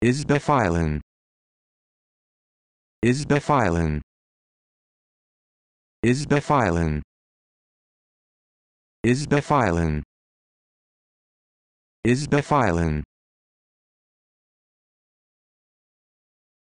Isbefeilen. Isbefeilen. Isbefeilen. Isbefeilen. Isbefeilen.